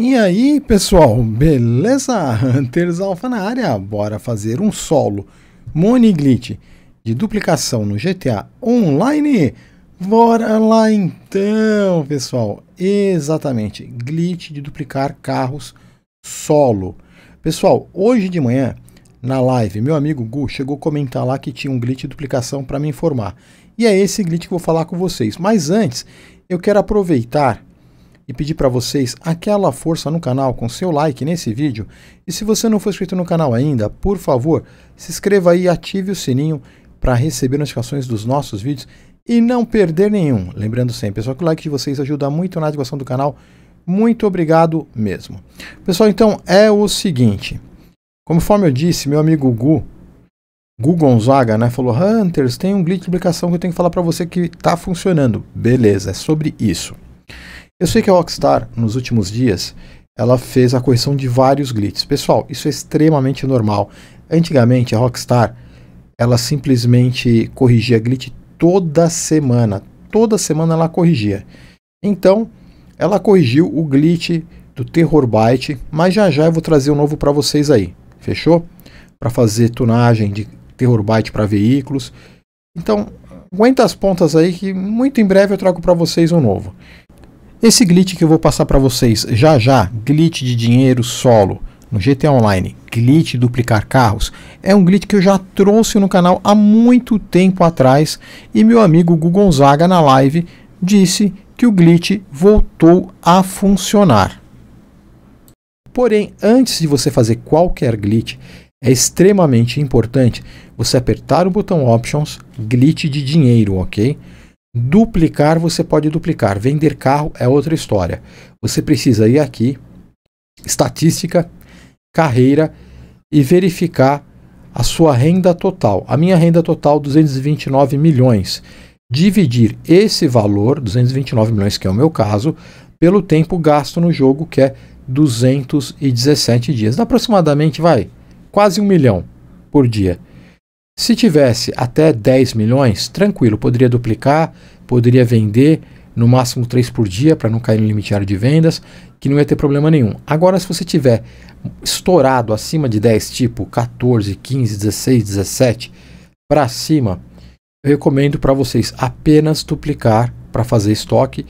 E aí, pessoal, beleza? Hunters Alpha na área, bora fazer um solo moniglit de duplicação no GTA Online? Bora lá então, pessoal. Exatamente, glitch de duplicar carros solo. Pessoal, hoje de manhã, na live, meu amigo Gu chegou a comentar lá que tinha um glitch de duplicação para me informar. E é esse glitch que eu vou falar com vocês. Mas antes, eu quero aproveitar e pedir para vocês aquela força no canal com seu like nesse vídeo. E se você não for inscrito no canal ainda, por favor, se inscreva aí e ative o sininho para receber notificações dos nossos vídeos e não perder nenhum. Lembrando sempre, pessoal, que o like de vocês ajuda muito na divulgação do canal. Muito obrigado mesmo. Pessoal, então é o seguinte. Conforme eu disse, meu amigo Gu, Gu Gonzaga, né, falou: "Hunters, tem um glitch de aplicação que eu tenho que falar para você que está funcionando". Beleza, é sobre isso. Eu sei que a Rockstar, nos últimos dias, ela fez a correção de vários glitches. Pessoal, isso é extremamente normal. Antigamente, a Rockstar, ela simplesmente corrigia glitch toda semana. Toda semana ela corrigia. Então, ela corrigiu o glitch do Terror Byte, mas já já eu vou trazer um novo para vocês aí. Fechou? Para fazer tunagem de Terror Byte para veículos. Então, aguenta as pontas aí que muito em breve eu trago para vocês um novo. Esse glitch que eu vou passar para vocês já já, glitch de dinheiro solo no GTA Online, glitch duplicar carros, é um glitch que eu já trouxe no canal há muito tempo atrás e meu amigo Hugo Gonzaga na live disse que o glitch voltou a funcionar. Porém, antes de você fazer qualquer glitch, é extremamente importante você apertar o botão Options, glitch de dinheiro, ok? Duplicar você pode duplicar, vender carro é outra história. Você precisa ir aqui, estatística, carreira e verificar a sua renda total. A minha renda total 229 milhões. Dividir esse valor, 229 milhões, que é o meu caso, pelo tempo gasto no jogo, que é 217 dias. aproximadamente, vai, quase um milhão por dia. Se tivesse até 10 milhões, tranquilo, poderia duplicar, poderia vender no máximo 3 por dia para não cair no limite diário de vendas, que não ia ter problema nenhum. Agora, se você tiver estourado acima de 10, tipo 14, 15, 16, 17 para cima, eu recomendo para vocês apenas duplicar para fazer estoque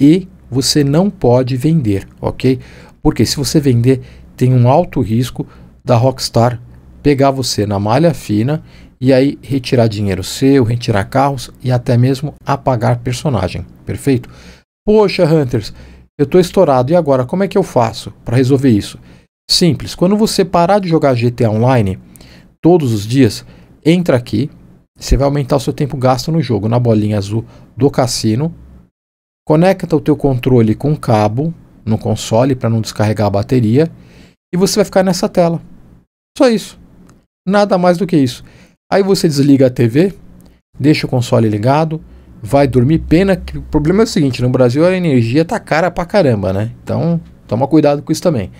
e você não pode vender, ok? Porque se você vender, tem um alto risco da Rockstar pegar você na malha fina e aí retirar dinheiro seu, retirar carros e até mesmo apagar personagem, perfeito? Poxa, Hunters, eu estou estourado e agora como é que eu faço para resolver isso? Simples, quando você parar de jogar GTA Online todos os dias, entra aqui, você vai aumentar o seu tempo gasto no jogo, na bolinha azul do cassino, conecta o teu controle com cabo no console para não descarregar a bateria e você vai ficar nessa tela. Só isso. Nada mais do que isso. Aí você desliga a TV, deixa o console ligado, vai dormir. Pena que o problema é o seguinte: no Brasil a energia tá cara pra caramba, né? Então toma cuidado com isso também.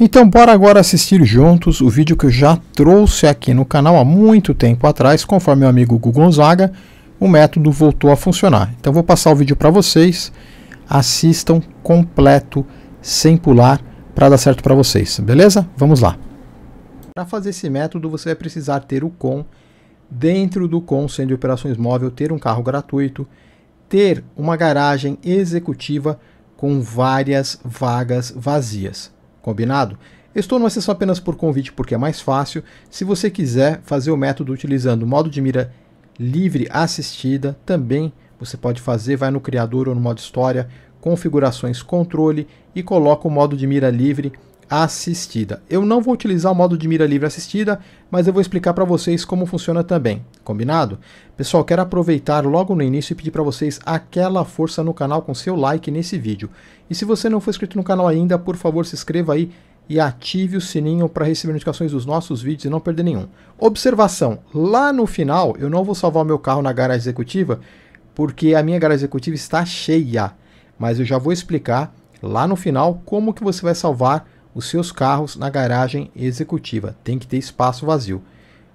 Então bora agora assistir juntos o vídeo que eu já trouxe aqui no canal há muito tempo atrás, conforme meu amigo Google Gonzaga, o método voltou a funcionar. Então vou passar o vídeo para vocês, assistam completo, sem pular, para dar certo para vocês, beleza? Vamos lá! Para fazer esse método, você vai precisar ter o CON, dentro do CON, sendo de operações móvel, ter um carro gratuito, ter uma garagem executiva com várias vagas vazias. Combinado? Estou no acesso apenas por convite porque é mais fácil. Se você quiser fazer o método utilizando modo de mira livre assistida, também você pode fazer, vai no criador ou no modo história, configurações controle e coloca o modo de mira livre assistida. Eu não vou utilizar o modo de mira livre assistida, mas eu vou explicar para vocês como funciona também, combinado? Pessoal, quero aproveitar logo no início e pedir para vocês aquela força no canal com seu like nesse vídeo. E se você não for inscrito no canal ainda, por favor se inscreva aí e ative o sininho para receber notificações dos nossos vídeos e não perder nenhum. Observação, lá no final eu não vou salvar meu carro na garagem executiva, porque a minha garagem executiva está cheia, mas eu já vou explicar lá no final como que você vai salvar os seus carros na garagem executiva. Tem que ter espaço vazio.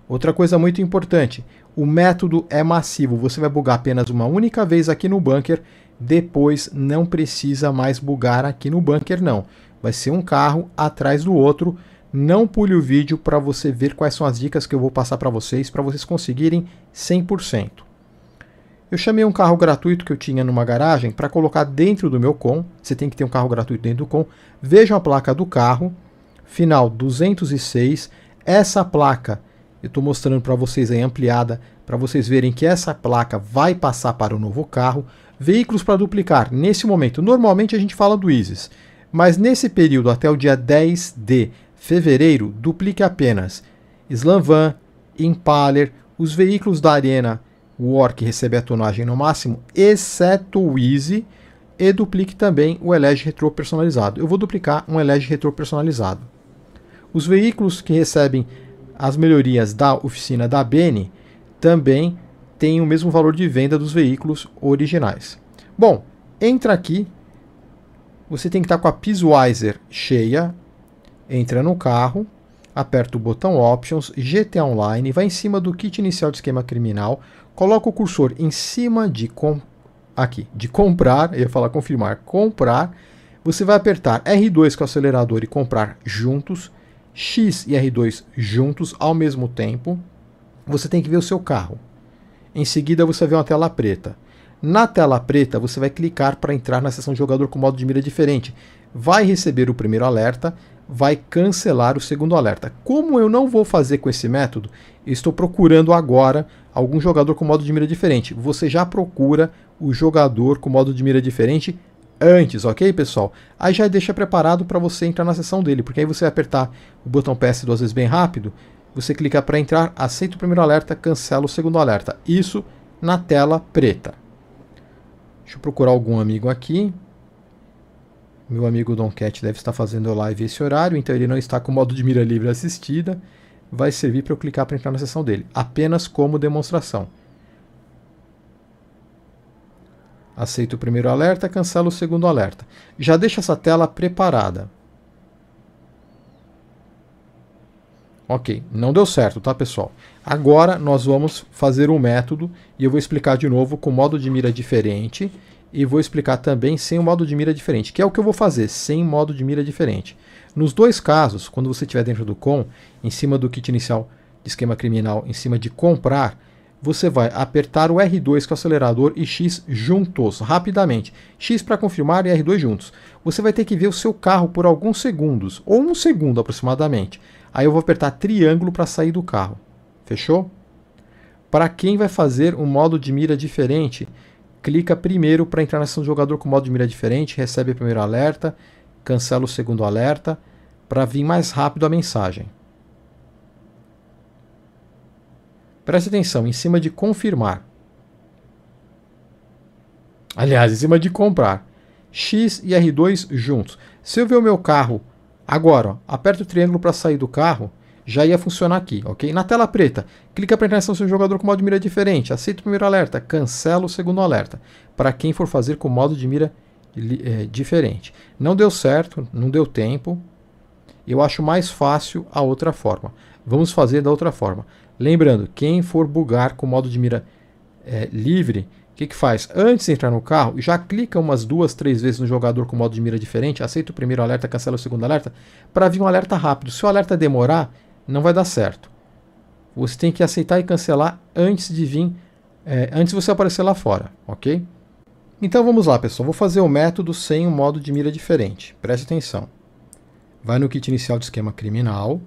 Outra coisa muito importante: o método é massivo. Você vai bugar apenas uma única vez aqui no bunker. Depois não precisa mais bugar aqui no bunker, não. Vai ser um carro atrás do outro. Não pule o vídeo para você ver quais são as dicas que eu vou passar para vocês para vocês conseguirem 100%. Eu chamei um carro gratuito que eu tinha numa garagem para colocar dentro do meu com. Você tem que ter um carro gratuito dentro do com. Vejam a placa do carro, final 206. Essa placa, eu estou mostrando para vocês aí ampliada, para vocês verem que essa placa vai passar para o novo carro. Veículos para duplicar, nesse momento, normalmente a gente fala do ISIS, mas nesse período até o dia 10 de fevereiro, duplique apenas Slanvan, Impaler, os veículos da Arena o orc recebe a tonagem no máximo, exceto o easy, e duplique também o elege retro personalizado. Eu vou duplicar um elege retro personalizado. Os veículos que recebem as melhorias da oficina da Bene também têm o mesmo valor de venda dos veículos originais. Bom, entra aqui, você tem que estar com a Piswiser cheia, entra no carro, aperta o botão Options, GTA Online, vai em cima do kit inicial de esquema criminal, coloca o cursor em cima de com, aqui, de comprar, eu ia falar confirmar, comprar, você vai apertar R2 com o acelerador e comprar juntos, X e R2 juntos ao mesmo tempo. Você tem que ver o seu carro. Em seguida você vê uma tela preta. Na tela preta, você vai clicar para entrar na seção jogador com modo de mira diferente. Vai receber o primeiro alerta vai cancelar o segundo alerta. Como eu não vou fazer com esse método, estou procurando agora algum jogador com modo de mira diferente. Você já procura o jogador com modo de mira diferente antes, ok, pessoal? Aí já deixa preparado para você entrar na sessão dele, porque aí você vai apertar o botão PS duas vezes bem rápido, você clica para entrar, aceita o primeiro alerta, cancela o segundo alerta. Isso na tela preta. Deixa eu procurar algum amigo aqui. Meu amigo Don Cat deve estar fazendo live esse horário, então ele não está com o modo de mira livre assistida. Vai servir para eu clicar para entrar na seção dele, apenas como demonstração. Aceito o primeiro alerta, cancelo o segundo alerta. Já deixa essa tela preparada. Ok, não deu certo, tá pessoal? Agora nós vamos fazer um método e eu vou explicar de novo com modo de mira diferente e vou explicar também sem o um modo de mira diferente, que é o que eu vou fazer, sem modo de mira diferente. Nos dois casos, quando você estiver dentro do com, em cima do kit inicial de esquema criminal, em cima de comprar, você vai apertar o R2 com o acelerador e X juntos, rapidamente. X para confirmar e R2 juntos. Você vai ter que ver o seu carro por alguns segundos, ou um segundo aproximadamente. Aí eu vou apertar triângulo para sair do carro. Fechou? Para quem vai fazer um modo de mira diferente, clica primeiro para entrar na ação do jogador com modo de mira diferente, recebe o primeiro alerta, cancela o segundo alerta, para vir mais rápido a mensagem. Preste atenção, em cima de confirmar. Aliás, em cima de comprar. X e R2 juntos. Se eu ver o meu carro agora, ó, aperto o triângulo para sair do carro, já ia funcionar aqui, ok? Na tela preta, clica para entrar em seu jogador com modo de mira é diferente, aceita o primeiro alerta, cancela o segundo alerta, para quem for fazer com modo de mira é, diferente. Não deu certo, não deu tempo, eu acho mais fácil a outra forma. Vamos fazer da outra forma. Lembrando, quem for bugar com modo de mira é, livre, o que, que faz? Antes de entrar no carro, já clica umas duas, três vezes no jogador com modo de mira diferente, aceita o primeiro alerta, cancela o segundo alerta, para vir um alerta rápido. Se o alerta demorar, não vai dar certo. Você tem que aceitar e cancelar antes de vir, é, antes de você aparecer lá fora, ok? Então vamos lá, pessoal. Vou fazer o método sem um modo de mira diferente. Preste atenção. Vai no kit inicial de esquema criminal.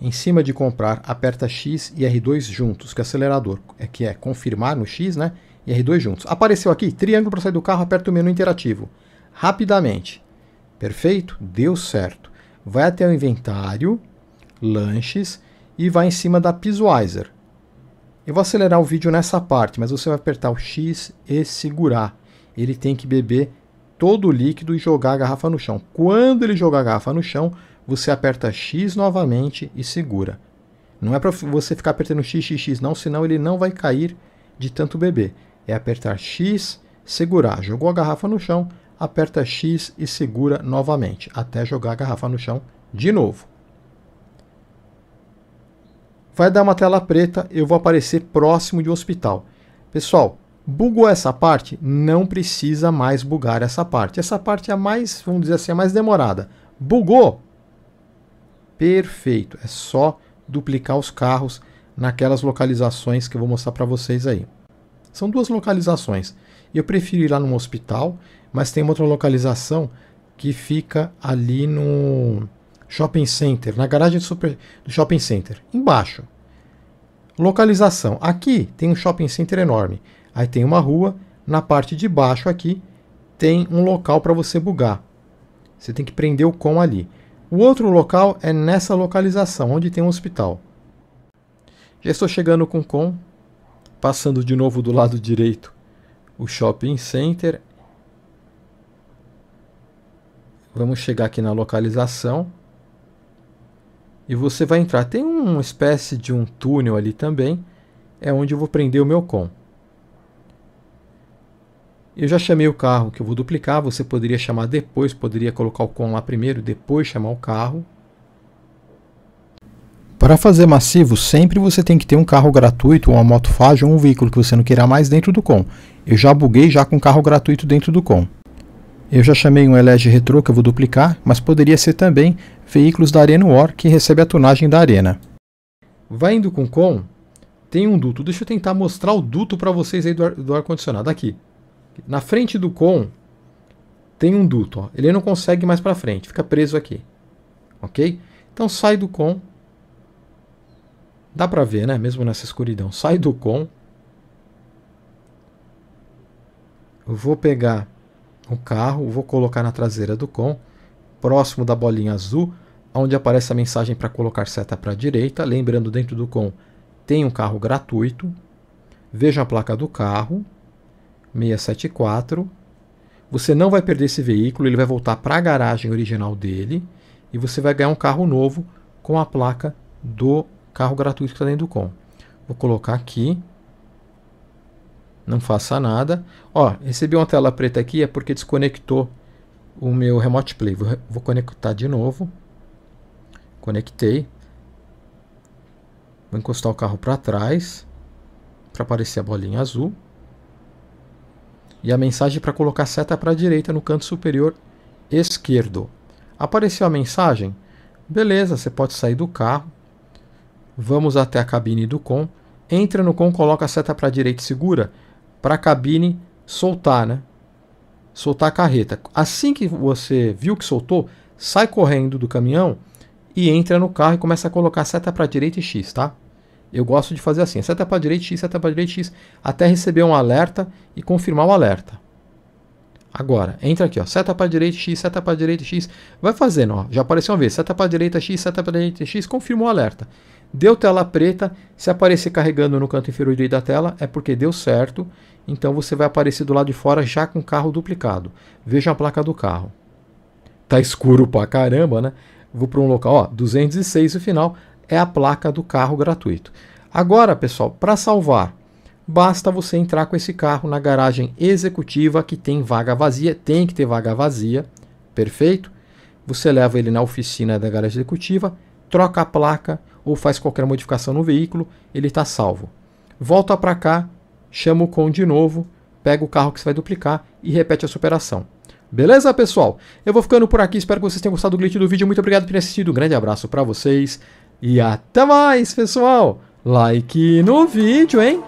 Em cima de comprar, aperta X e R2 juntos, que é acelerador, é que é confirmar no X, né? E R2 juntos. Apareceu aqui, triângulo para sair do carro, aperta o menu interativo. Rapidamente. Perfeito? Deu certo. Vai até o inventário lanches e vai em cima da Pizwizer. Eu vou acelerar o vídeo nessa parte, mas você vai apertar o X e segurar. Ele tem que beber todo o líquido e jogar a garrafa no chão. Quando ele jogar a garrafa no chão, você aperta X novamente e segura. Não é para você ficar apertando X, X, X, não, senão ele não vai cair de tanto beber. É apertar X, segurar. Jogou a garrafa no chão, aperta X e segura novamente, até jogar a garrafa no chão de novo vai dar uma tela preta, eu vou aparecer próximo de um hospital. Pessoal, bugou essa parte? Não precisa mais bugar essa parte. Essa parte é a mais, vamos dizer assim, a mais demorada. Bugou? Perfeito, é só duplicar os carros naquelas localizações que eu vou mostrar para vocês aí. São duas localizações. Eu prefiro ir lá no hospital, mas tem uma outra localização que fica ali no Shopping Center, na garagem do, super, do Shopping Center, embaixo. Localização: aqui tem um shopping center enorme. Aí tem uma rua, na parte de baixo aqui tem um local para você bugar. Você tem que prender o com ali. O outro local é nessa localização, onde tem um hospital. Já estou chegando com o com, passando de novo do lado direito o shopping center. Vamos chegar aqui na localização e você vai entrar. Tem uma espécie de um túnel ali também, é onde eu vou prender o meu com. Eu já chamei o carro que eu vou duplicar, você poderia chamar depois, poderia colocar o com lá primeiro, depois chamar o carro. Para fazer massivo, sempre você tem que ter um carro gratuito, uma moto fágil ou um veículo que você não queira mais dentro do com. Eu já buguei já com carro gratuito dentro do com. Eu já chamei um LED Retro que eu vou duplicar, mas poderia ser também veículos da Arena War que recebe a tonagem da arena. Vai indo com com, tem um duto. Deixa eu tentar mostrar o duto para vocês aí do ar, ar condicionado aqui. Na frente do com tem um duto, ó. Ele não consegue mais para frente, fica preso aqui. OK? Então sai do com. Dá para ver, né, mesmo nessa escuridão. Sai do com. Eu vou pegar o carro, vou colocar na traseira do com, próximo da bolinha azul, onde aparece a mensagem para colocar seta para a direita. Lembrando, dentro do com tem um carro gratuito. Veja a placa do carro, 674. Você não vai perder esse veículo, ele vai voltar para a garagem original dele e você vai ganhar um carro novo com a placa do carro gratuito que está dentro do com. Vou colocar aqui. Não faça nada. Ó, recebi uma tela preta aqui, é porque desconectou o meu Remote Play. Vou, vou conectar de novo. Conectei. Vou encostar o carro para trás para aparecer a bolinha azul. E a mensagem para colocar seta para a direita no canto superior esquerdo. Apareceu a mensagem? Beleza, você pode sair do carro. Vamos até a cabine do com. Entra no com, coloca a seta para a direita e segura para a cabine soltar, né? Soltar a carreta. Assim que você viu que soltou, sai correndo do caminhão e entra no carro e começa a colocar seta para direita e X, tá? Eu gosto de fazer assim, é seta para direita X, seta para direita X, até receber um alerta e confirmar o alerta. Agora, entra aqui, ó, seta para direita X, seta para direita X, vai fazendo, ó, já apareceu uma vez, seta para direita X, seta para direita X, confirmou o alerta. Deu tela preta, se aparecer carregando no canto inferior direito da tela, é porque deu certo, então você vai aparecer do lado de fora já com o carro duplicado. Veja a placa do carro. Tá escuro pra caramba, né? vou para um local, ó, 206 no final, é a placa do carro gratuito. Agora, pessoal, para salvar, basta você entrar com esse carro na garagem executiva que tem vaga vazia, tem que ter vaga vazia, perfeito? Você leva ele na oficina da garagem executiva, troca a placa ou faz qualquer modificação no veículo, ele está salvo. Volta para cá, chama o com de novo, pega o carro que você vai duplicar e repete essa operação. Beleza, pessoal? Eu vou ficando por aqui, espero que vocês tenham gostado do glitch do vídeo. Muito obrigado por ter assistido, um grande abraço para vocês e até mais, pessoal! Like no vídeo, hein?